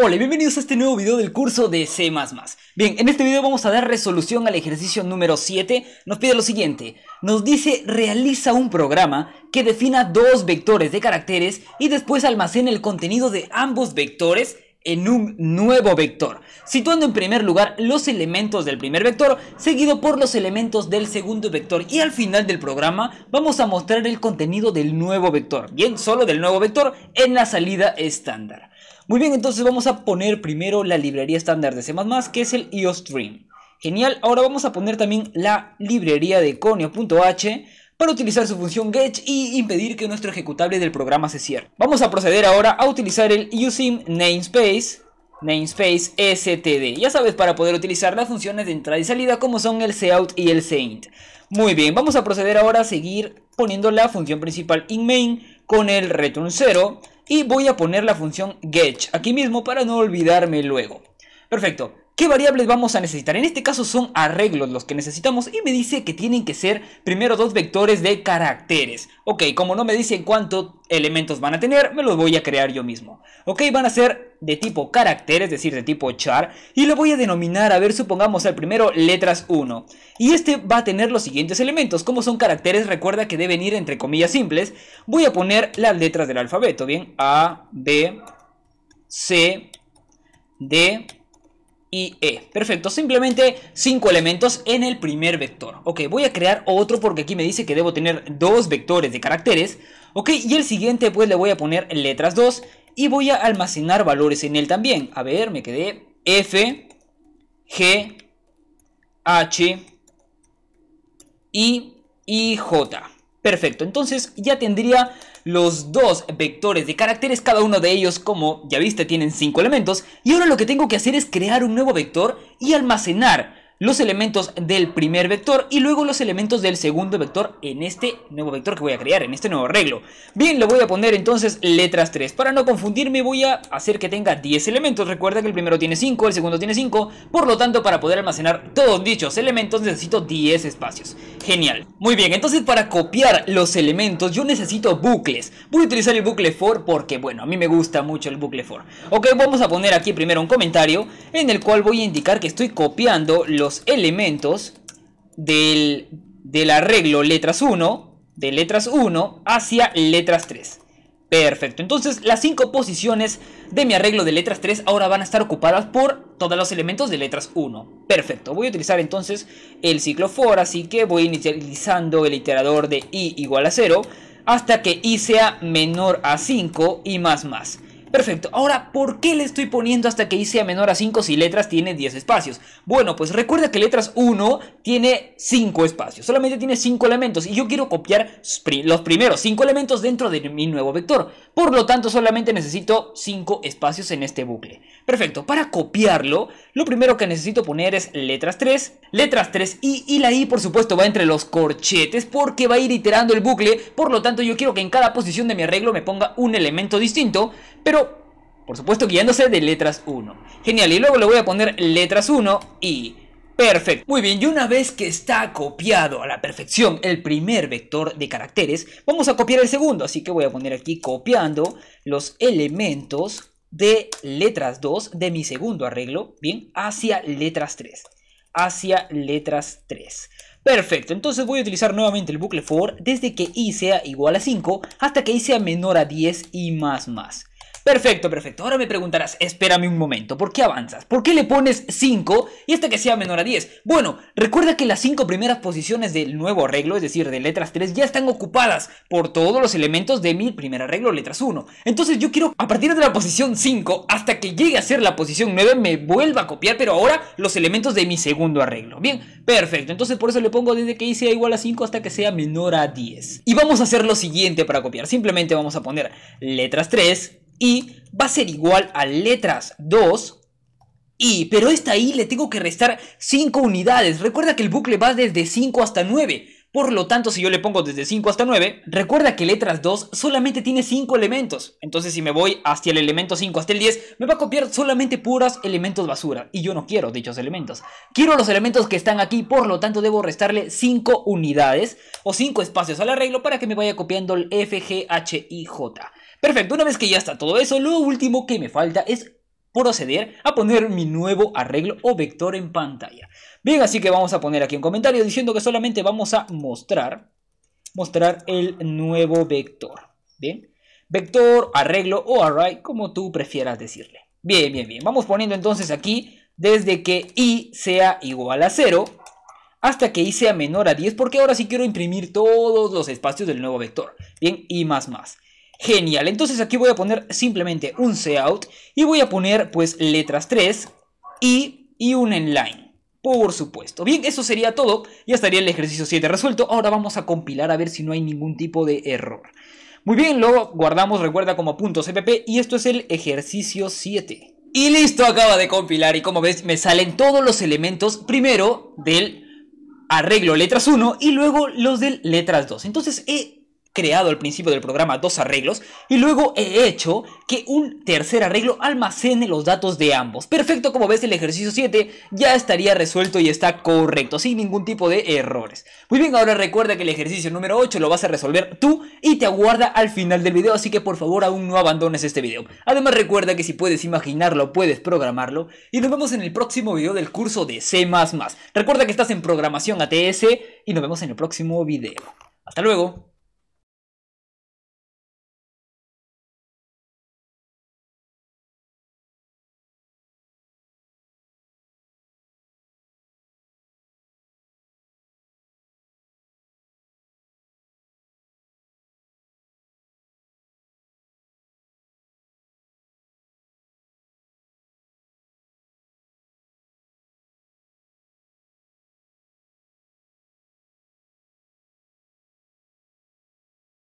Hola bienvenidos a este nuevo video del curso de C++. Bien, en este video vamos a dar resolución al ejercicio número 7. Nos pide lo siguiente. Nos dice realiza un programa que defina dos vectores de caracteres y después almacena el contenido de ambos vectores en un nuevo vector, situando en primer lugar los elementos del primer vector, seguido por los elementos del segundo vector y al final del programa vamos a mostrar el contenido del nuevo vector, bien solo del nuevo vector en la salida estándar. Muy bien, entonces vamos a poner primero la librería estándar de C++, que es el Iostream. E Genial, ahora vamos a poner también la librería de conio.h para utilizar su función get y impedir que nuestro ejecutable del programa se cierre. Vamos a proceder ahora a utilizar el using namespace namespace std, ya sabes, para poder utilizar las funciones de entrada y salida como son el cout y el saint. Muy bien, vamos a proceder ahora a seguir poniendo la función principal in main con el return 0 y voy a poner la función get aquí mismo para no olvidarme luego. Perfecto, ¿Qué variables vamos a necesitar? En este caso son arreglos los que necesitamos y me dice que tienen que ser primero dos vectores de caracteres. Ok, como no me dicen cuántos elementos van a tener, me los voy a crear yo mismo. Ok, van a ser de tipo carácter, es decir, de tipo char, y lo voy a denominar, a ver, supongamos al primero letras 1. Y este va a tener los siguientes elementos, como son caracteres, recuerda que deben ir entre comillas simples, voy a poner las letras del alfabeto, bien, A, B, C, D, y E. Perfecto, simplemente 5 elementos en el primer vector. Ok, voy a crear otro porque aquí me dice que debo tener dos vectores de caracteres. Ok, y el siguiente pues le voy a poner letras 2 y voy a almacenar valores en él también. A ver, me quedé F, G, H, I y J. Perfecto, entonces ya tendría los dos vectores de caracteres, cada uno de ellos como ya viste tienen cinco elementos y ahora lo que tengo que hacer es crear un nuevo vector y almacenar los elementos del primer vector y luego los elementos del segundo vector en este nuevo vector que voy a crear, en este nuevo arreglo. Bien, le voy a poner entonces letras 3. Para no confundirme voy a hacer que tenga 10 elementos. Recuerda que el primero tiene 5, el segundo tiene 5. Por lo tanto, para poder almacenar todos dichos elementos necesito 10 espacios. Genial. Muy bien, entonces para copiar los elementos yo necesito bucles. Voy a utilizar el bucle for porque, bueno, a mí me gusta mucho el bucle for. Ok, vamos a poner aquí primero un comentario en el cual voy a indicar que estoy copiando los elementos del, del arreglo letras 1, de letras 1 hacia letras 3. Perfecto, entonces las 5 posiciones de mi arreglo de letras 3 ahora van a estar ocupadas por todos los elementos de letras 1. Perfecto, voy a utilizar entonces el ciclo for, así que voy inicializando el iterador de i igual a 0 hasta que i sea menor a 5 y más más. Perfecto, ahora, ¿por qué le estoy poniendo hasta que hice a menor a 5 si letras tiene 10 espacios? Bueno, pues recuerda que letras 1 tiene 5 espacios, solamente tiene 5 elementos y yo quiero copiar los primeros 5 elementos dentro de mi nuevo vector. Por lo tanto, solamente necesito 5 espacios en este bucle. Perfecto, para copiarlo, lo primero que necesito poner es letras 3, letras 3 y, y la i por supuesto va entre los corchetes porque va a ir iterando el bucle, por lo tanto yo quiero que en cada posición de mi arreglo me ponga un elemento distinto, pero por supuesto guiándose de letras 1. Genial, y luego le voy a poner letras 1 y Perfecto. Muy bien, y una vez que está copiado a la perfección el primer vector de caracteres, vamos a copiar el segundo. Así que voy a poner aquí copiando los elementos de letras 2 de mi segundo arreglo, bien, hacia letras 3. Hacia letras 3. Perfecto, entonces voy a utilizar nuevamente el bucle for desde que i sea igual a 5 hasta que i sea menor a 10 y más más. Perfecto, perfecto. Ahora me preguntarás, espérame un momento, ¿por qué avanzas? ¿Por qué le pones 5 y hasta este que sea menor a 10? Bueno, recuerda que las 5 primeras posiciones del nuevo arreglo, es decir, de letras 3, ya están ocupadas por todos los elementos de mi primer arreglo, letras 1. Entonces yo quiero, a partir de la posición 5, hasta que llegue a ser la posición 9, me vuelva a copiar, pero ahora los elementos de mi segundo arreglo. Bien, perfecto. Entonces por eso le pongo desde que sea igual a 5 hasta que sea menor a 10. Y vamos a hacer lo siguiente para copiar. Simplemente vamos a poner letras 3, y va a ser igual a letras 2 y, pero esta ahí le tengo que restar 5 unidades. Recuerda que el bucle va desde 5 hasta 9. Por lo tanto, si yo le pongo desde 5 hasta 9, recuerda que letras 2 solamente tiene 5 elementos. Entonces, si me voy hacia el elemento 5 hasta el 10, me va a copiar solamente puras elementos basura. Y yo no quiero dichos elementos. Quiero los elementos que están aquí, por lo tanto, debo restarle 5 unidades o 5 espacios al arreglo para que me vaya copiando el F, G, H, I, J. Perfecto, una vez que ya está todo eso, lo último que me falta es proceder a poner mi nuevo arreglo o vector en pantalla. Bien, así que vamos a poner aquí un comentario diciendo que solamente vamos a mostrar, mostrar el nuevo vector. Bien, vector, arreglo o array, como tú prefieras decirle. Bien, bien, bien. Vamos poniendo entonces aquí desde que i sea igual a 0 hasta que i sea menor a 10 porque ahora sí quiero imprimir todos los espacios del nuevo vector. Bien, i más más. Genial, entonces aquí voy a poner simplemente un out y voy a poner pues letras 3 y, y un inline. Por supuesto. Bien, eso sería todo. Ya estaría el ejercicio 7 resuelto. Ahora vamos a compilar a ver si no hay ningún tipo de error. Muy bien, lo guardamos, recuerda, como punto .cpp y esto es el ejercicio 7. Y listo, acaba de compilar y como ves me salen todos los elementos primero del arreglo letras 1 y luego los del letras 2. Entonces he creado al principio del programa dos arreglos y luego he hecho que un tercer arreglo almacene los datos de ambos. Perfecto, como ves el ejercicio 7 ya estaría resuelto y está correcto, sin ningún tipo de errores. Muy bien, ahora recuerda que el ejercicio número 8 lo vas a resolver tú y te aguarda al final del video, así que por favor aún no abandones este video. Además recuerda que si puedes imaginarlo, puedes programarlo y nos vemos en el próximo video del curso de C++. Recuerda que estás en programación ATS y nos vemos en el próximo video. Hasta luego.